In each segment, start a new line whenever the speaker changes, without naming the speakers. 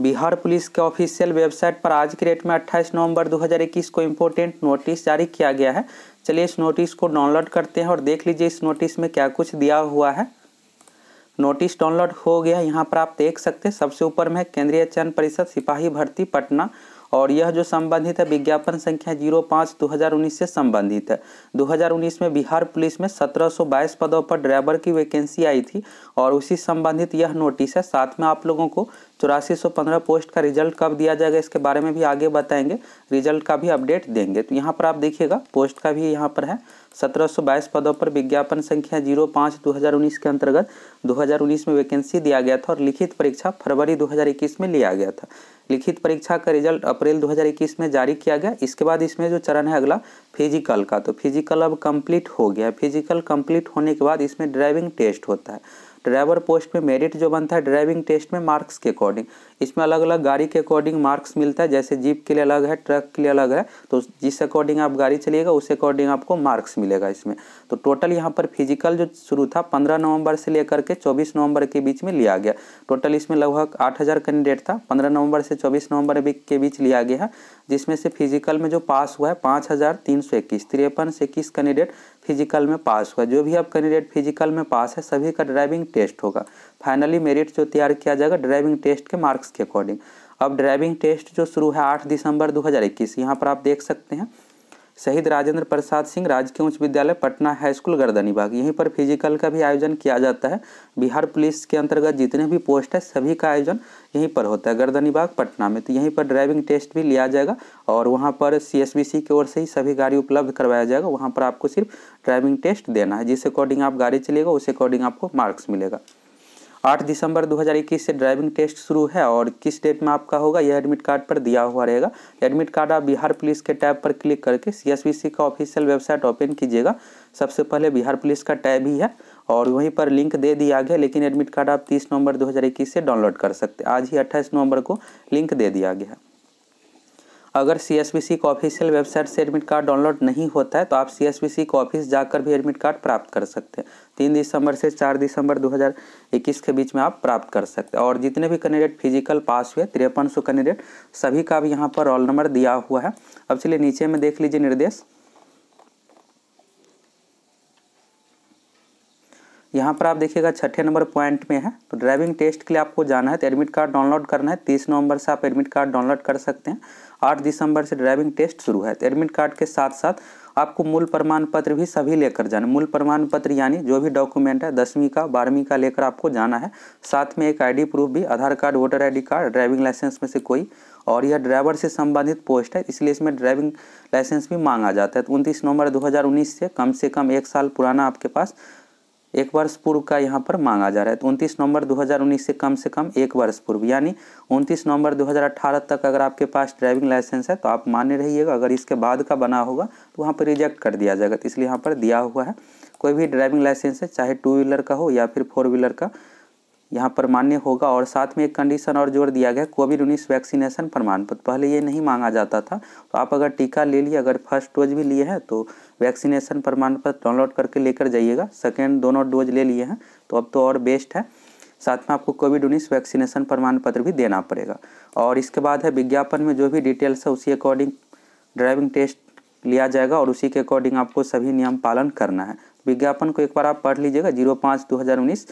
Bihar police के official website पर आज के डेट में 28 नवंबर 2021 को इम्पोर्टेंट नोटिस जारी किया गया है चलिए इस नोटिस को डाउनलोड करते हैं और देख लीजिए इस नोटिस में क्या कुछ दिया हुआ है नोटिस डाउनलोड हो गया यहाँ पर आप देख सकते हैं सबसे ऊपर में केंद्रीय चयन परिषद सिपाही भर्ती पटना और यह जो संबंधित है विज्ञापन संख्या जीरो पाँच दो हज़ार उन्नीस से संबंधित है 2019 में बिहार पुलिस में 1722 पदों पर ड्राइवर की वैकेंसी आई थी और उसी संबंधित यह नोटिस है साथ में आप लोगों को चौरासी सौ पंद्रह पोस्ट का रिजल्ट कब दिया जाएगा इसके बारे में भी आगे बताएंगे रिजल्ट का भी अपडेट देंगे तो यहाँ पर आप देखिएगा पोस्ट का भी यहाँ पर है सत्रह सौ बाईस पदों पर विज्ञापन संख्या जीरो पाँच दो हज़ार उन्नीस के अंतर्गत दो हज़ार उन्नीस में वैकेंसी दिया गया था और लिखित परीक्षा फरवरी दो हज़ार इक्कीस में लिया गया था लिखित परीक्षा का रिजल्ट अप्रैल 2021 में जारी किया गया इसके बाद इसमें जो चरण है अगला फिजिकल का तो फिजिकल अब कंप्लीट हो गया फिजिकल कंप्लीट होने के बाद इसमें ड्राइविंग टेस्ट होता है ड्राइवर पोस्ट में मेरिट जो बनता है ड्राइविंग टेस्ट में मार्क्स के अकॉर्डिंग इसमें अलग अलग गाड़ी के अकॉर्डिंग मार्क्स मिलता है जैसे जीप के लिए अलग है ट्रक के लिए अलग है तो जिस अकॉर्डिंग आप गाड़ी चलिएगा उस अकॉर्डिंग आपको मार्क्स मिलेगा इसमें तो टोटल यहाँ पर फिजिकल जो शुरू था पंद्रह नवंबर से लेकर के चौबीस नवंबर के बीच में लिया गया टोटल इसमें लगभग आठ हज़ार कैंडिडेट था पंद्रह नवंबर से चौबीस नवंबर के बीच लिया गया है जिसमें से फिजिकल में जो पास हुआ है पाँच हज़ार तीन सौ इक्कीस तिरपन से इक्कीस कैंडिडेट फिजिकल में पास हुआ जो भी आप कैंडिडेट फिजिकल में पास है सभी का ड्राइविंग टेस्ट होगा फाइनली मेरिट जो तैयार किया जाएगा ड्राइविंग टेस्ट के मार्क्स के अकॉर्डिंग अब ड्राइविंग टेस्ट जो शुरू है आठ दिसंबर 2021 यहाँ पर आप देख सकते हैं शहीद राजेंद्र प्रसाद सिंह राजकीय उच्च विद्यालय पटना हाई स्कूल गर्दनीबाग यहीं पर फिजिकल का भी आयोजन किया जाता है बिहार पुलिस के अंतर्गत जितने भी पोस्ट है सभी का आयोजन यहीं पर होता है गर्दनीबाग पटना में तो यहीं पर ड्राइविंग टेस्ट भी लिया जाएगा और वहाँ पर सी की ओर से ही सभी गाड़ी उपलब्ध करवाया जाएगा वहाँ पर आपको सिर्फ ड्राइविंग टेस्ट देना है जिस अकॉर्डिंग आप गाड़ी चलेगा उस अकॉर्डिंग आपको मार्क्स मिलेगा आठ दिसंबर 2021 से ड्राइविंग टेस्ट शुरू है और किस डेट में आपका होगा यह एडमिट कार्ड पर दिया हुआ रहेगा एडमिट कार्ड आप बिहार पुलिस के टैब पर क्लिक करके सी का ऑफिशियल वेबसाइट ओपन कीजिएगा सबसे पहले बिहार पुलिस का टैब ही है और वहीं पर लिंक दे दिया गया लेकिन एडमिट कार्ड आप 30 नवंबर 2021 से डाउनलोड कर सकते हैं आज ही 28 नवंबर को लिंक दे दिया गया है अगर सी एस बी सी का ऑफिशियल वेबसाइट से एडमिट कार्ड डाउनलोड नहीं होता है तो आप सी एस बी सी का ऑफिस जाकर भी एडमिट कार्ड प्राप्त कर सकते हैं तीन दिसंबर से चार दिसंबर 2021 के बीच में आप प्राप्त कर सकते हैं और जितने भी कैंडिडेट फिजिकल पास हुए तिरपन सौ कैंडिडेट सभी का भी यहाँ पर रोल नंबर दिया हुआ है अब चलिए नीचे में देख लीजिए निर्देश यहाँ पर आप देखिएगा छठे नंबर पॉइंट में है तो ड्राइविंग टेस्ट के लिए आपको जाना है तो एडमिट कार्ड डाउनलोड करना है तीस नवंबर से आप एडमिट कार्ड डाउनलोड कर सकते हैं आठ दिसंबर से ड्राइविंग टेस्ट शुरू है तो एडमिट कार्ड के साथ साथ आपको मूल प्रमाण पत्र भी सभी लेकर जाना मूल प्रमाण पत्र यानी जो भी डॉक्यूमेंट है दसवीं का बारहवीं का लेकर आपको जाना है साथ में एक आई प्रूफ भी Aadhaar card voter I card driving licence में से कोई और यह ड्राइवर से संबंधित पोस्ट है इसलिए इसमें ड्राइविंग लाइसेंस भी मांगा जाता है तो उनतीस नवंबर 2019 से कम से कम एक साल पुराना आपके पास एक वर्ष पूर्व का यहाँ पर मांगा जा रहा है तो उनतीस नवंबर 2019 से कम से कम एक वर्ष पूर्व यानी उनतीस नवंबर 2018 तक अगर आपके पास ड्राइविंग लाइसेंस है तो आप मान्य रहिएगा अगर इसके बाद का बना होगा तो वहाँ पर रिजेक्ट कर दिया जाएगा तो इसलिए यहाँ पर दिया हुआ है कोई भी ड्राइविंग लाइसेंस है चाहे टू व्हीलर का हो या फिर फोर व्हीलर का यहाँ पर मान्य होगा और साथ में एक कंडीशन और जोड़ दिया गया कोविड उन्नीस वैक्सीनेशन प्रमाण पत्र पहले ये नहीं मांगा जाता था तो आप अगर टीका ले लिए अगर फर्स्ट डोज भी लिए हैं तो वैक्सीनेशन प्रमाण पत्र डाउनलोड करके लेकर जाइएगा सेकेंड दोनों डोज ले लिए हैं तो अब तो और बेस्ट है साथ में आपको कोविड उन्नीस वैक्सीनेशन प्रमाण पत्र भी देना पड़ेगा और इसके बाद है विज्ञापन में जो भी डिटेल्स है उसी अकॉर्डिंग ड्राइविंग टेस्ट लिया जाएगा और उसी के अकॉर्डिंग आपको सभी नियम पालन करना है विज्ञापन को एक बार आप पढ़ लीजिएगा जीरो पाँच दो हज़ार उन्नीस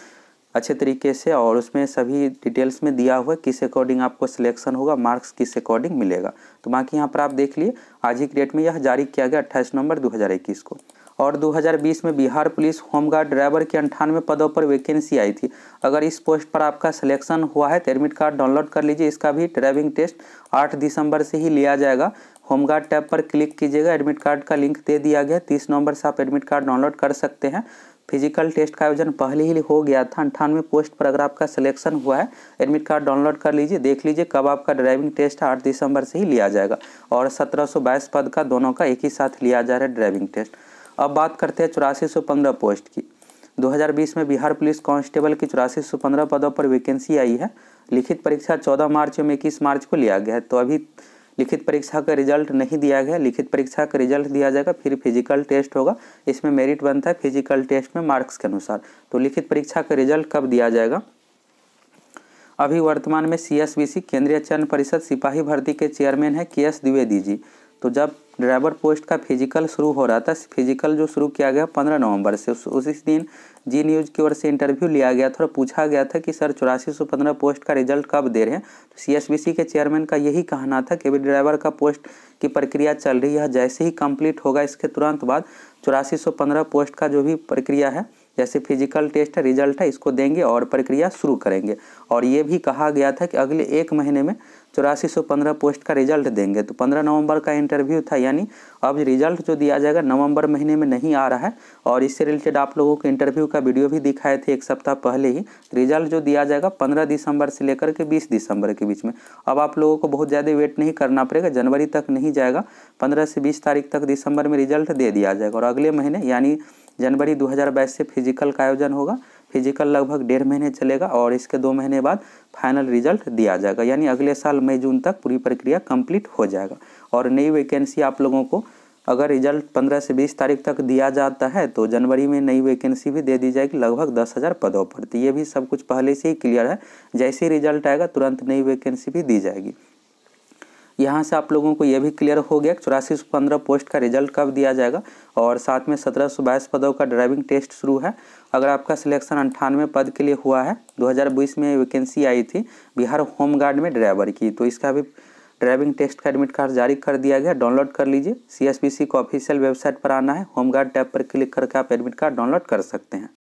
अच्छे तरीके से और उसमें सभी डिटेल्स में दिया हुआ है किस अकॉर्डिंग आपको सिलेक्शन होगा मार्क्स किस अकॉर्डिंग मिलेगा तो बाकी यहाँ पर आप देख लिए आज ही डेट में यह जारी किया गया अट्ठाईस नवंबर इक्कीस को और 2020 में बिहार पुलिस होमगार्ड ड्राइवर के अंठानवे पदों पर वैकेंसी आई थी अगर इस पोस्ट पर आपका सिलेक्शन हुआ है तो एडमिट कार्ड डाउनलोड कर लीजिए इसका भी ड्राइविंग टेस्ट 8 दिसंबर से ही लिया जाएगा होमगार्ड टैब पर क्लिक कीजिएगा एडमिट कार्ड का लिंक दे दिया गया तीस नवंबर से आप एडमिट कार्ड डाउनलोड कर सकते हैं फिजिकल टेस्ट का आयोजन पहले ही हो गया था अंठानवे पोस्ट पर अगर आपका सिलेक्शन हुआ है एडमिट कार्ड डाउनलोड कर लीजिए देख लीजिए कब आपका ड्राइविंग टेस्ट आठ दिसंबर से ही लिया जाएगा और सत्रह पद का दोनों का एक ही साथ लिया जा रहा है ड्राइविंग टेस्ट अब बात करते हैं चौरासी पोस्ट की 2020 में बिहार पुलिस कांस्टेबल की चौरासी सौ पंद्रह पदों पर वैकेंसी आई है लिखित परीक्षा 14 मार्च एवं इक्कीस मार्च को लिया गया है तो अभी लिखित परीक्षा का रिजल्ट नहीं दिया गया लिखित परीक्षा का रिजल्ट दिया जाएगा फिर फिजिकल टेस्ट होगा इसमें मेरिट बनता है फिजिकल टेस्ट में मार्क्स के अनुसार तो लिखित परीक्षा का रिजल्ट कब दिया जाएगा अभी वर्तमान में सी केंद्रीय चयन परिषद सिपाही भर्ती के चेयरमैन है के एस द्विवेदी जी तो जब ड्राइवर पोस्ट का फिजिकल शुरू हो रहा था फिजिकल जो शुरू किया गया पंद्रह नवंबर से उस, उसी दिन जी न्यूज़ की ओर से इंटरव्यू लिया गया था और पूछा गया था कि सर चौरासी सौ पंद्रह पोस्ट का रिजल्ट कब दे रहे हैं तो सी के चेयरमैन का यही कहना था कि अभी ड्राइवर का पोस्ट की प्रक्रिया चल रही है जैसे ही कंप्लीट होगा इसके तुरंत बाद चौरासी सौ पंद्रह पोस्ट का जो भी प्रक्रिया है जैसे फिजिकल टेस्ट है रिजल्ट है इसको देंगे और प्रक्रिया शुरू करेंगे और ये भी कहा गया था कि अगले एक महीने में चौरासी सौ पंद्रह पोस्ट का रिजल्ट देंगे तो पंद्रह नवंबर का इंटरव्यू था यानी अब रिजल्ट जो दिया जाएगा नवंबर महीने में नहीं आ रहा है और इससे रिलेटेड आप लोगों को इंटरव्यू का वीडियो भी दिखाए थे एक सप्ताह पहले ही रिजल्ट जो दिया जाएगा पंद्रह दिसंबर से लेकर के बीस दिसंबर के बीच में अब आप लोगों को बहुत ज़्यादा वेट नहीं करना पड़ेगा जनवरी तक नहीं जाएगा पंद्रह से बीस तारीख तक दिसंबर में रिजल्ट दे दिया जाएगा और अगले महीने यानी जनवरी 2022 से फिजिकल का आयोजन होगा फिजिकल लगभग डेढ़ महीने चलेगा और इसके दो महीने बाद फाइनल रिजल्ट दिया जाएगा यानी अगले साल मई जून तक पूरी प्रक्रिया कंप्लीट हो जाएगा और नई वैकेंसी आप लोगों को अगर रिजल्ट 15 से 20 तारीख तक दिया जाता है तो जनवरी में नई वैकेंसी भी दे दी जाएगी लगभग दस हज़ार पदों पर तो ये भी सब कुछ पहले से ही क्लियर है जैसे ही रिजल्ट आएगा तुरंत नई वैकेंसी भी दी जाएगी यहाँ से आप लोगों को ये भी क्लियर हो गया चौरासी सौ पंद्रह पोस्ट का रिजल्ट कब दिया जाएगा और साथ में सत्रह सौ बाईस पदों का ड्राइविंग टेस्ट शुरू है अगर आपका सिलेक्शन अंठानवे पद के लिए हुआ है 2020 में वैकेंसी आई थी बिहार होम गार्ड में ड्राइवर की तो इसका भी ड्राइविंग टेस्ट का एडमिट कार्ड जारी कर दिया गया डाउनलोड कर लीजिए सी एस बी सी को ऑफिशियल वेबसाइट पर आना है होमगार्ड टैब पर क्लिक करके आप एडमिट कार्ड डाउनलोड कर सकते हैं